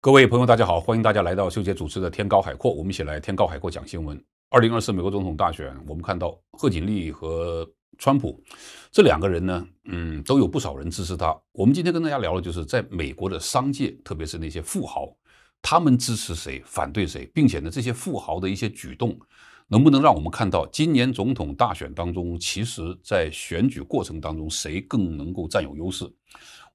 各位朋友，大家好，欢迎大家来到秀杰主持的《天高海阔》，我们一起来天高海阔讲新闻。二零二四美国总统大选，我们看到贺锦丽和川普这两个人呢，嗯，都有不少人支持他。我们今天跟大家聊的就是在美国的商界，特别是那些富豪，他们支持谁，反对谁，并且呢，这些富豪的一些举动，能不能让我们看到今年总统大选当中，其实在选举过程当中，谁更能够占有优势？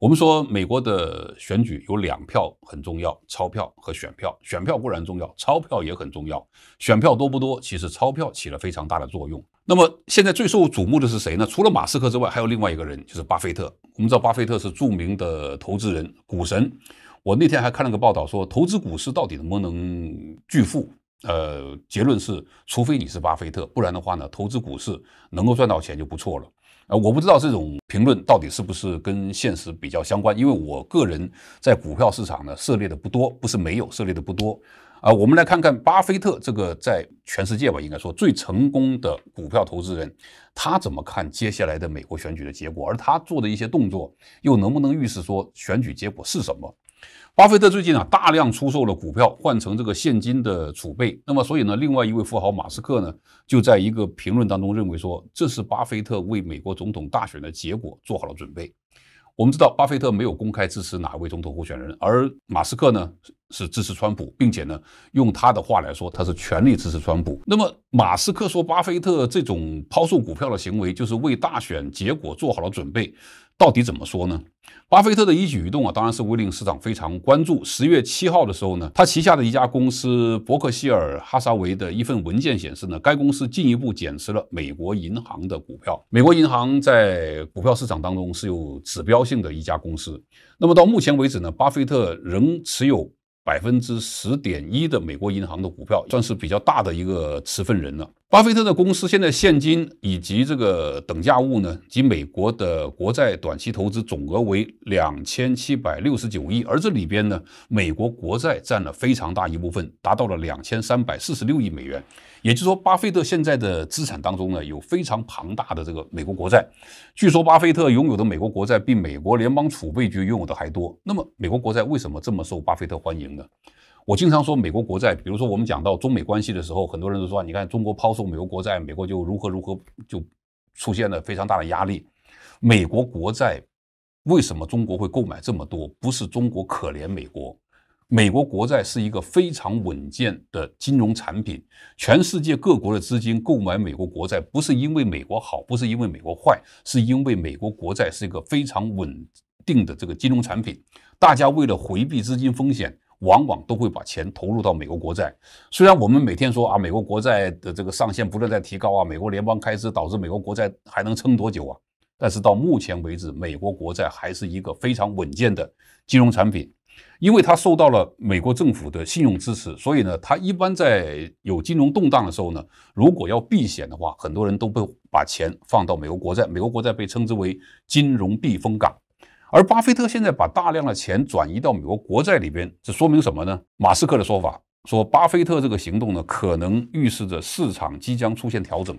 我们说美国的选举有两票很重要，钞票和选票。选票固然重要，钞票也很重要。选票多不多，其实钞票起了非常大的作用。那么现在最受瞩目的是谁呢？除了马斯克之外，还有另外一个人，就是巴菲特。我们知道巴菲特是著名的投资人，股神。我那天还看了个报道，说投资股市到底能不能巨富？呃，结论是，除非你是巴菲特，不然的话呢，投资股市能够赚到钱就不错了。啊，我不知道这种评论到底是不是跟现实比较相关，因为我个人在股票市场呢涉猎的不多，不是没有涉猎的不多。啊，我们来看看巴菲特这个在全世界吧，应该说最成功的股票投资人，他怎么看接下来的美国选举的结果，而他做的一些动作又能不能预示说选举结果是什么？巴菲特最近啊，大量出售了股票，换成这个现金的储备。那么，所以呢，另外一位富豪马斯克呢，就在一个评论当中认为说，这是巴菲特为美国总统大选的结果做好了准备。我们知道，巴菲特没有公开支持哪位总统候选人，而马斯克呢？是支持川普，并且呢，用他的话来说，他是全力支持川普。那么，马斯克说，巴菲特这种抛售股票的行为就是为大选结果做好了准备。到底怎么说呢？巴菲特的一举一动啊，当然是会令市场非常关注。十月七号的时候呢，他旗下的一家公司伯克希尔哈撒韦的一份文件显示呢，该公司进一步减持了美国银行的股票。美国银行在股票市场当中是有指标性的一家公司。那么到目前为止呢，巴菲特仍持有。百分之十点一的美国银行的股票算是比较大的一个持份人了。巴菲特的公司现在现金以及这个等价物呢，及美国的国债短期投资总额为两千七百六十九亿，而这里边呢，美国国债占了非常大一部分，达到了两千三百四十六亿美元。也就是说，巴菲特现在的资产当中呢，有非常庞大的这个美国国债。据说，巴菲特拥有的美国国债比美国联邦储备局拥有的还多。那么，美国国债为什么这么受巴菲特欢迎呢？我经常说，美国国债，比如说我们讲到中美关系的时候，很多人都说，你看中国抛售美国国债，美国就如何如何，就出现了非常大的压力。美国国债为什么中国会购买这么多？不是中国可怜美国。美国国债是一个非常稳健的金融产品。全世界各国的资金购买美国国债，不是因为美国好，不是因为美国坏，是因为美国国债是一个非常稳定的这个金融产品。大家为了回避资金风险，往往都会把钱投入到美国国债。虽然我们每天说啊，美国国债的这个上限不断在提高啊，美国联邦开支导致美国国债还能撑多久啊？但是到目前为止，美国国债还是一个非常稳健的金融产品。因为他受到了美国政府的信用支持，所以呢，他一般在有金融动荡的时候呢，如果要避险的话，很多人都会把钱放到美国国债。美国国债被称之为金融避风港，而巴菲特现在把大量的钱转移到美国国债里边，这说明什么呢？马斯克的说法说，巴菲特这个行动呢，可能预示着市场即将出现调整。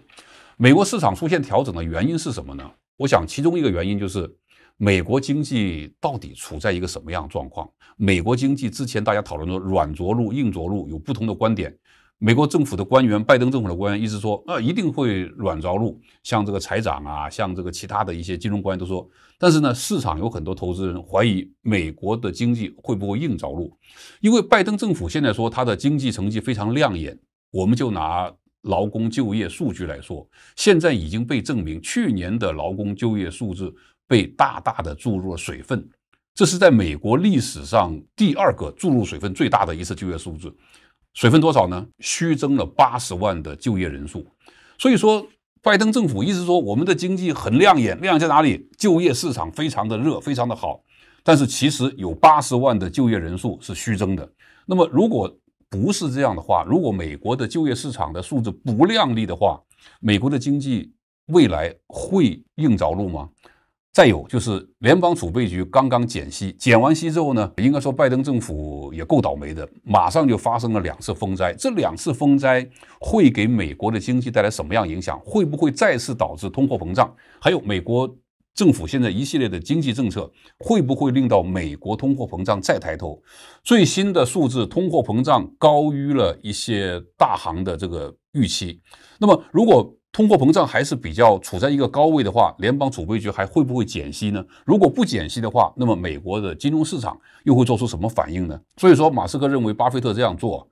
美国市场出现调整的原因是什么呢？我想，其中一个原因就是。美国经济到底处在一个什么样状况？美国经济之前大家讨论的软着陆、硬着陆有不同的观点。美国政府的官员、拜登政府的官员一直说，呃，一定会软着陆。像这个财长啊，像这个其他的一些金融官员都说。但是呢，市场有很多投资人怀疑美国的经济会不会硬着陆，因为拜登政府现在说他的经济成绩非常亮眼。我们就拿劳工就业数据来说，现在已经被证明，去年的劳工就业数字。被大大的注入了水分，这是在美国历史上第二个注入水分最大的一次就业数字。水分多少呢？虚增了八十万的就业人数。所以说，拜登政府一直说我们的经济很亮眼，亮眼在哪里？就业市场非常的热，非常的好。但是其实有八十万的就业人数是虚增的。那么，如果不是这样的话，如果美国的就业市场的数字不亮丽的话，美国的经济未来会硬着陆吗？再有就是，联邦储备局刚刚减息，减完息之后呢，应该说拜登政府也够倒霉的，马上就发生了两次风灾。这两次风灾会给美国的经济带来什么样影响？会不会再次导致通货膨胀？还有美国政府现在一系列的经济政策，会不会令到美国通货膨胀再抬头？最新的数字，通货膨胀高于了一些大行的这个预期。那么如果？通货膨胀还是比较处在一个高位的话，联邦储备局还会不会减息呢？如果不减息的话，那么美国的金融市场又会做出什么反应呢？所以说，马斯克认为巴菲特这样做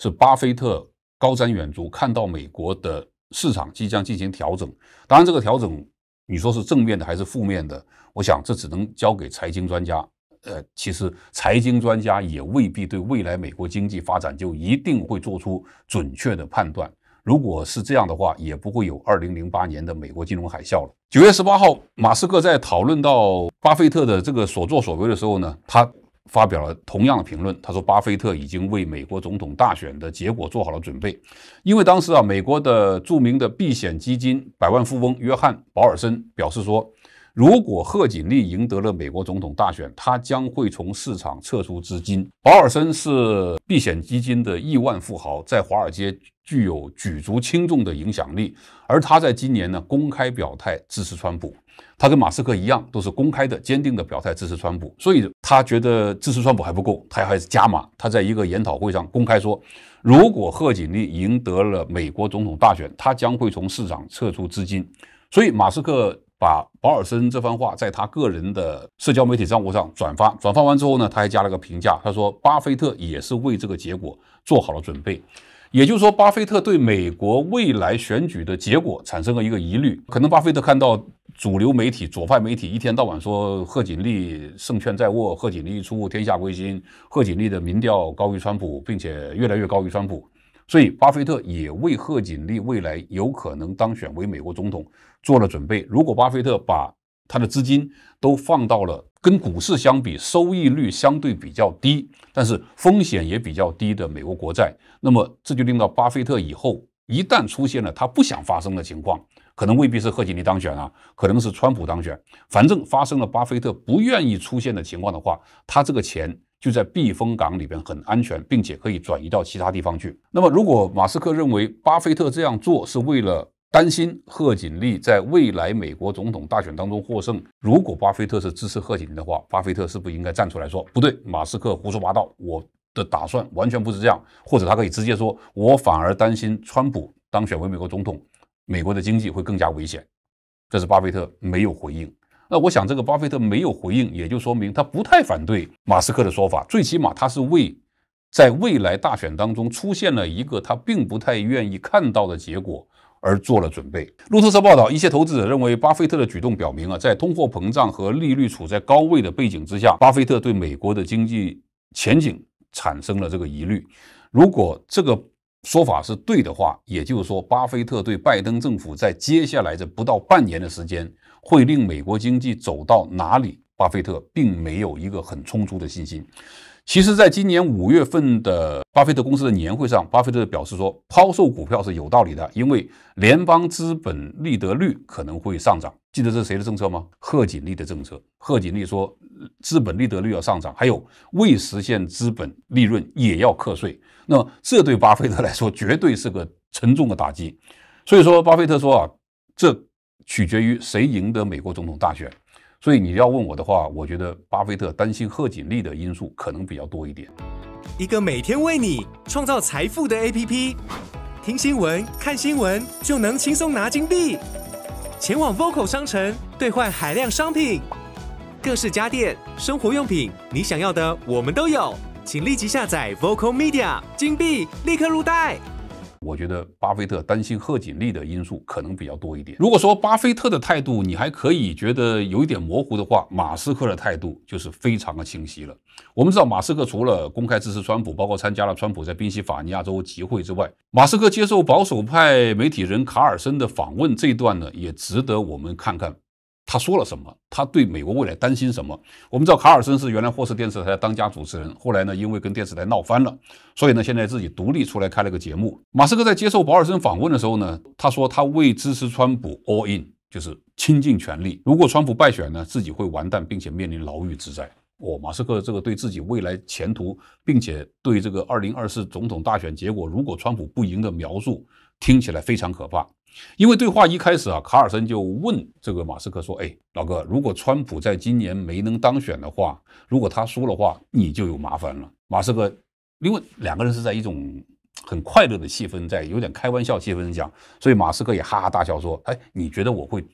是巴菲特高瞻远瞩，看到美国的市场即将进行调整。当然，这个调整你说是正面的还是负面的，我想这只能交给财经专家。呃，其实财经专家也未必对未来美国经济发展就一定会做出准确的判断。如果是这样的话，也不会有2008年的美国金融海啸了。九月十八号，马斯克在讨论到巴菲特的这个所作所为的时候呢，他发表了同样的评论。他说，巴菲特已经为美国总统大选的结果做好了准备，因为当时啊，美国的著名的避险基金百万富翁约翰保尔森表示说。如果贺锦丽赢得了美国总统大选，他将会从市场撤出资金。保尔森是避险基金的亿万富豪，在华尔街具有举足轻重的影响力。而他在今年呢公开表态支持川普，他跟马斯克一样都是公开的、坚定的表态支持川普。所以他觉得支持川普还不够，他还是加码。他在一个研讨会上公开说，如果贺锦丽赢得了美国总统大选，他将会从市场撤出资金。所以马斯克。把保尔森这番话在他个人的社交媒体账户上转发，转发完之后呢，他还加了个评价，他说巴菲特也是为这个结果做好了准备，也就是说，巴菲特对美国未来选举的结果产生了一个疑虑，可能巴菲特看到主流媒体、左派媒体一天到晚说贺锦丽胜券在握，贺锦丽出天下归心，贺锦丽的民调高于川普，并且越来越高于川普。所以，巴菲特也为贺锦丽未来有可能当选为美国总统做了准备。如果巴菲特把他的资金都放到了跟股市相比收益率相对比较低，但是风险也比较低的美国国债，那么这就令到巴菲特以后一旦出现了他不想发生的情况，可能未必是贺锦丽当选啊，可能是川普当选。反正发生了巴菲特不愿意出现的情况的话，他这个钱。就在避风港里边很安全，并且可以转移到其他地方去。那么，如果马斯克认为巴菲特这样做是为了担心贺锦丽在未来美国总统大选当中获胜，如果巴菲特是支持贺锦丽的话，巴菲特是不是应该站出来说不对？马斯克胡说八道，我的打算完全不是这样。或者他可以直接说，我反而担心川普当选为美国总统，美国的经济会更加危险。这是巴菲特没有回应。那我想，这个巴菲特没有回应，也就说明他不太反对马斯克的说法。最起码，他是为在未来大选当中出现了一个他并不太愿意看到的结果而做了准备。路透社报道，一些投资者认为，巴菲特的举动表明，啊，在通货膨胀和利率处在高位的背景之下，巴菲特对美国的经济前景产生了这个疑虑。如果这个说法是对的话，也就是说，巴菲特对拜登政府在接下来的不到半年的时间。会令美国经济走到哪里？巴菲特并没有一个很充足的信心。其实，在今年五月份的巴菲特公司的年会上，巴菲特表示说，抛售股票是有道理的，因为联邦资本利得率可能会上涨。记得这是谁的政策吗？贺锦丽的政策。贺锦丽说，资本利得率要上涨，还有未实现资本利润也要课税。那这对巴菲特来说绝对是个沉重的打击。所以说，巴菲特说啊，这。取决于谁赢得美国总统大选，所以你要问我的话，我觉得巴菲特担心贺锦丽的因素可能比较多一点。一个每天为你创造财富的 APP，听新闻、看新闻就能轻松拿金币，前往 Vocal 商城兑换海量商品，各式家电、生活用品，你想要的我们都有，请立即下载 Vocal Media，金币立刻入袋。我觉得巴菲特担心贺锦丽的因素可能比较多一点。如果说巴菲特的态度你还可以觉得有一点模糊的话，马斯克的态度就是非常的清晰了。我们知道马斯克除了公开支持川普，包括参加了川普在宾夕法尼亚州集会之外，马斯克接受保守派媒体人卡尔森的访问这一段呢，也值得我们看看。他说了什么？他对美国未来担心什么？我们知道卡尔森是原来霍氏电视台的当家主持人，后来呢，因为跟电视台闹翻了，所以呢，现在自己独立出来开了个节目。马斯克在接受保尔森访问的时候呢，他说他为支持川普 all in，就是倾尽全力。如果川普败选呢，自己会完蛋，并且面临牢狱之灾。哦，马斯克这个对自己未来前途，并且对这个二零二四总统大选结果，如果川普不赢的描述，听起来非常可怕。因为对话一开始啊，卡尔森就问这个马斯克说：“哎，老哥，如果川普在今年没能当选的话，如果他输的话，你就有麻烦了。”马斯克因为两个人是在一种很快乐的气氛，在有点开玩笑气氛讲，所以马斯克也哈哈大笑说：“哎，你觉得我会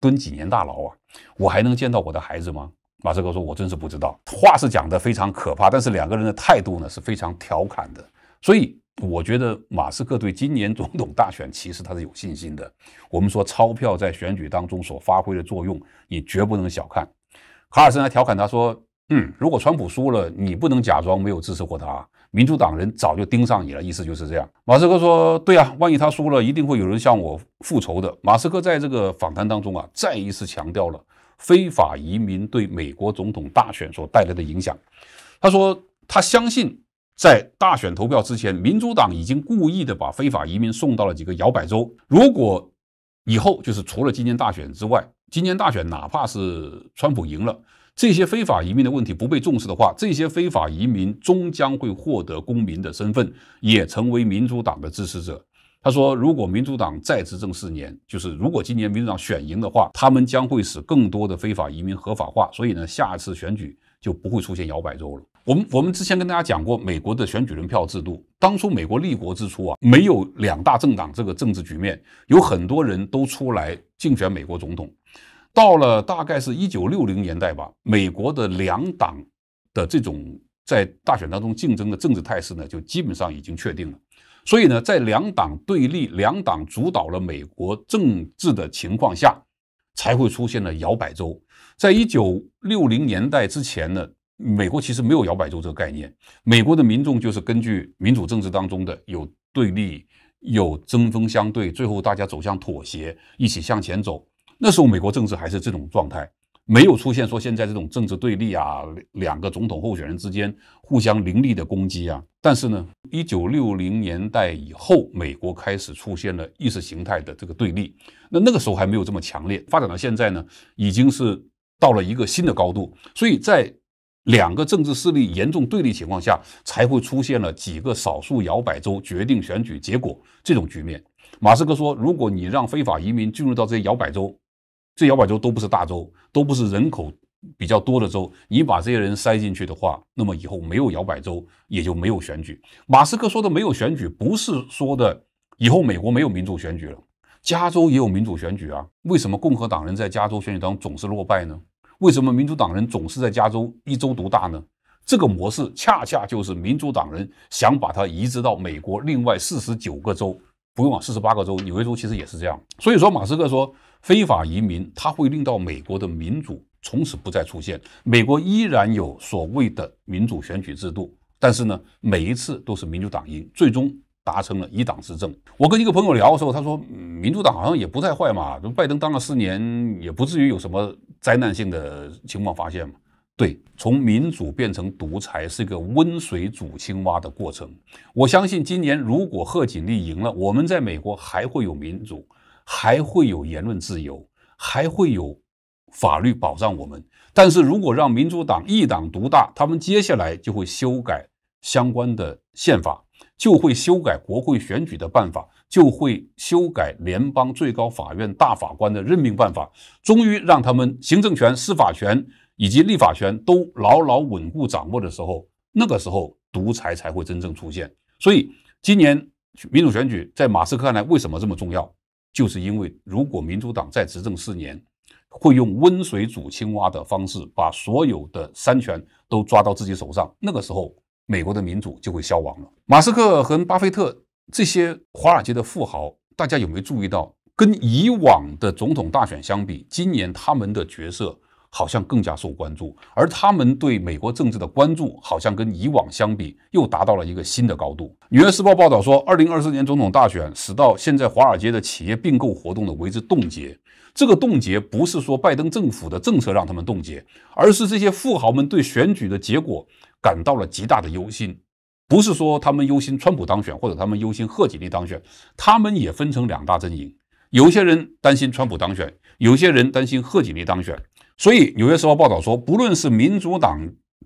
蹲几年大牢啊？我还能见到我的孩子吗？”马斯克说：“我真是不知道。”话是讲的非常可怕，但是两个人的态度呢是非常调侃的，所以。我觉得马斯克对今年总统大选其实他是有信心的。我们说钞票在选举当中所发挥的作用，你绝不能小看。卡尔森还调侃他说：“嗯，如果川普输了，你不能假装没有支持过他。民主党人早就盯上你了。”意思就是这样。马斯克说：“对啊，万一他输了，一定会有人向我复仇的。”马斯克在这个访谈当中啊，再一次强调了非法移民对美国总统大选所带来的影响。他说：“他相信。”在大选投票之前，民主党已经故意的把非法移民送到了几个摇摆州。如果以后就是除了今年大选之外，今年大选哪怕是川普赢了，这些非法移民的问题不被重视的话，这些非法移民终将会获得公民的身份，也成为民主党的支持者。他说，如果民主党再执政四年，就是如果今年民主党选赢的话，他们将会使更多的非法移民合法化，所以呢，下次选举就不会出现摇摆州了。我们我们之前跟大家讲过美国的选举人票制度。当初美国立国之初啊，没有两大政党这个政治局面，有很多人都出来竞选美国总统。到了大概是一九六零年代吧，美国的两党的这种在大选当中竞争的政治态势呢，就基本上已经确定了。所以呢，在两党对立、两党主导了美国政治的情况下，才会出现了摇摆州。在一九六零年代之前呢。美国其实没有摇摆州这个概念，美国的民众就是根据民主政治当中的有对立、有针锋相对，最后大家走向妥协，一起向前走。那时候美国政治还是这种状态，没有出现说现在这种政治对立啊，两个总统候选人之间互相凌厉的攻击啊。但是呢，一九六零年代以后，美国开始出现了意识形态的这个对立，那那个时候还没有这么强烈，发展到现在呢，已经是到了一个新的高度。所以在两个政治势力严重对立情况下，才会出现了几个少数摇摆州决定选举结果这种局面。马斯克说：“如果你让非法移民进入到这些摇摆州，这摇摆州都不是大州，都不是人口比较多的州，你把这些人塞进去的话，那么以后没有摇摆州也就没有选举。”马斯克说的没有选举，不是说的以后美国没有民主选举了。加州也有民主选举啊，为什么共和党人在加州选举中总是落败呢？为什么民主党人总是在加州一州独大呢？这个模式恰恰就是民主党人想把它移植到美国另外四十九个州，不用啊，四十八个州，纽约州其实也是这样。所以说，马斯克说非法移民它会令到美国的民主从此不再出现。美国依然有所谓的民主选举制度，但是呢，每一次都是民主党赢，最终。达成了一党执政。我跟一个朋友聊的时候，他说，嗯、民主党好像也不太坏嘛，拜登当了四年，也不至于有什么灾难性的情况发现嘛。对，从民主变成独裁是一个温水煮青蛙的过程。我相信今年如果贺锦丽赢了，我们在美国还会有民主，还会有言论自由，还会有法律保障我们。但是如果让民主党一党独大，他们接下来就会修改相关的宪法。就会修改国会选举的办法，就会修改联邦最高法院大法官的任命办法。终于让他们行政权、司法权以及立法权都牢牢稳固掌握的时候，那个时候独裁才会真正出现。所以今年民主选举在马斯克看来为什么这么重要？就是因为如果民主党再执政四年，会用温水煮青蛙的方式把所有的三权都抓到自己手上，那个时候。美国的民主就会消亡了。马斯克和巴菲特这些华尔街的富豪，大家有没有注意到，跟以往的总统大选相比，今年他们的角色好像更加受关注，而他们对美国政治的关注，好像跟以往相比又达到了一个新的高度。《纽约时报》报道说，二零二四年总统大选使到现在华尔街的企业并购活动的为之冻结。这个冻结不是说拜登政府的政策让他们冻结，而是这些富豪们对选举的结果。感到了极大的忧心，不是说他们忧心川普当选，或者他们忧心贺锦丽当选，他们也分成两大阵营，有些人担心川普当选，有些人担心贺锦丽当选。所以《纽约时报》报道说，不论是民主党。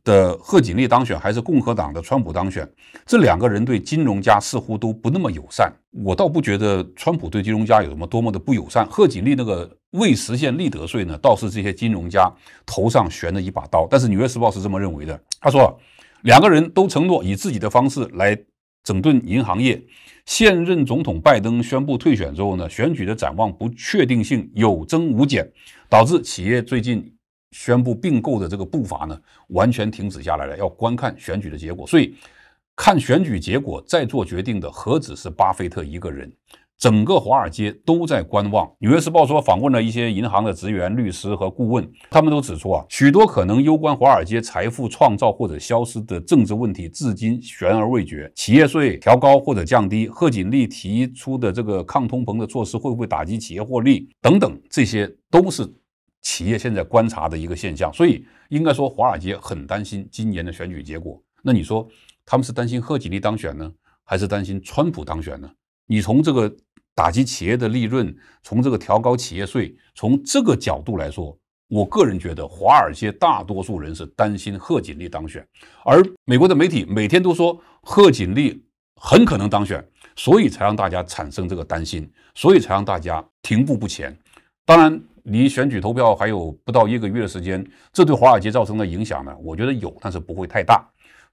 的贺锦丽当选还是共和党的川普当选，这两个人对金融家似乎都不那么友善。我倒不觉得川普对金融家有什么多么的不友善。贺锦丽那个未实现立得税呢，倒是这些金融家头上悬着一把刀。但是《纽约时报》是这么认为的，他说，两个人都承诺以自己的方式来整顿银行业。现任总统拜登宣布退选之后呢，选举的展望不确定性有增无减，导致企业最近。宣布并购的这个步伐呢，完全停止下来了。要观看选举的结果，所以看选举结果再做决定的何止是巴菲特一个人？整个华尔街都在观望。《纽约时报》说，访问了一些银行的职员、律师和顾问，他们都指出啊，许多可能攸关华尔街财富创造或者消失的政治问题，至今悬而未决。企业税调高或者降低，贺锦丽提出的这个抗通膨的措施会不会打击企业获利？等等，这些都是。企业现在观察的一个现象，所以应该说，华尔街很担心今年的选举结果。那你说，他们是担心贺锦丽当选呢，还是担心川普当选呢？你从这个打击企业的利润，从这个调高企业税，从这个角度来说，我个人觉得，华尔街大多数人是担心贺锦丽当选，而美国的媒体每天都说贺锦丽很可能当选，所以才让大家产生这个担心，所以才让大家停步不前。当然。离选举投票还有不到一个月的时间，这对华尔街造成的影响呢？我觉得有，但是不会太大。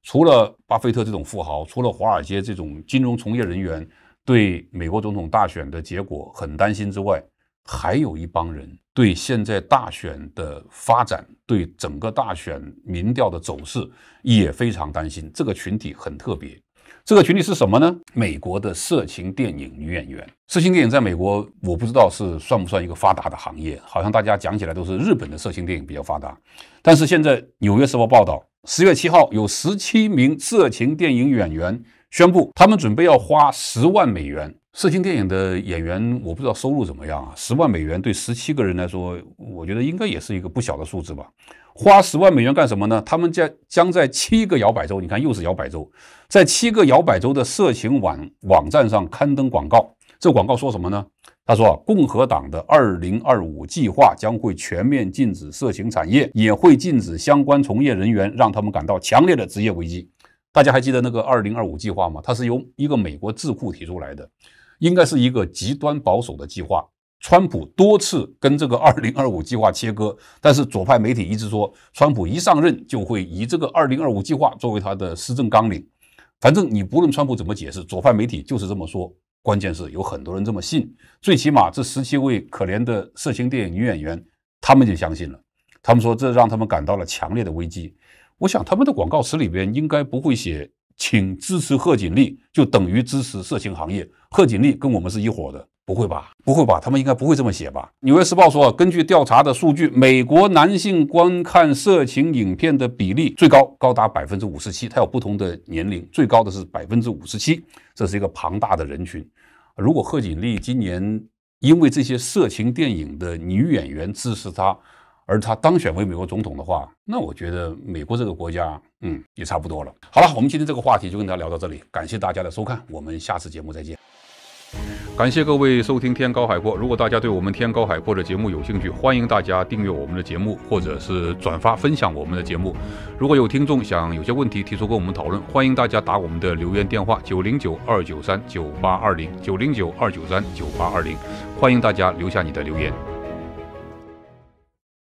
除了巴菲特这种富豪，除了华尔街这种金融从业人员对美国总统大选的结果很担心之外，还有一帮人对现在大选的发展、对整个大选民调的走势也非常担心。这个群体很特别。这个群体是什么呢？美国的色情电影女演员。色情电影在美国，我不知道是算不算一个发达的行业，好像大家讲起来都是日本的色情电影比较发达。但是现在纽约时报报道，十月七号有十七名色情电影演员宣布，他们准备要花十万美元。色情电影的演员，我不知道收入怎么样啊？十万美元对十七个人来说，我觉得应该也是一个不小的数字吧。花十万美元干什么呢？他们将将在七个摇摆州，你看又是摇摆州，在七个摇摆州的色情网网站上刊登广告。这广告说什么呢？他说啊，共和党的二零二五计划将会全面禁止色情产业，也会禁止相关从业人员，让他们感到强烈的职业危机。大家还记得那个二零二五计划吗？它是由一个美国智库提出来的。应该是一个极端保守的计划。川普多次跟这个2025计划切割，但是左派媒体一直说，川普一上任就会以这个2025计划作为他的施政纲领。反正你不论川普怎么解释，左派媒体就是这么说。关键是有很多人这么信，最起码这十七位可怜的色情电影女演员，他们就相信了。他们说这让他们感到了强烈的危机。我想他们的广告词里边应该不会写。请支持贺锦丽，就等于支持色情行业。贺锦丽跟我们是一伙的，不会吧？不会吧？他们应该不会这么写吧？《纽约时报》说，根据调查的数据，美国男性观看色情影片的比例最高高达百分之五十七，它有不同的年龄，最高的是百分之五十七，这是一个庞大的人群。如果贺锦丽今年因为这些色情电影的女演员支持她。而他当选为美国总统的话，那我觉得美国这个国家，嗯，也差不多了。好了，我们今天这个话题就跟大家聊到这里，感谢大家的收看，我们下次节目再见。感谢各位收听《天高海阔》，如果大家对我们《天高海阔》的节目有兴趣，欢迎大家订阅我们的节目，或者是转发分享我们的节目。如果有听众想有些问题提出跟我们讨论，欢迎大家打我们的留言电话：九零九二九三九八二零，九零九二九三九八二零，欢迎大家留下你的留言。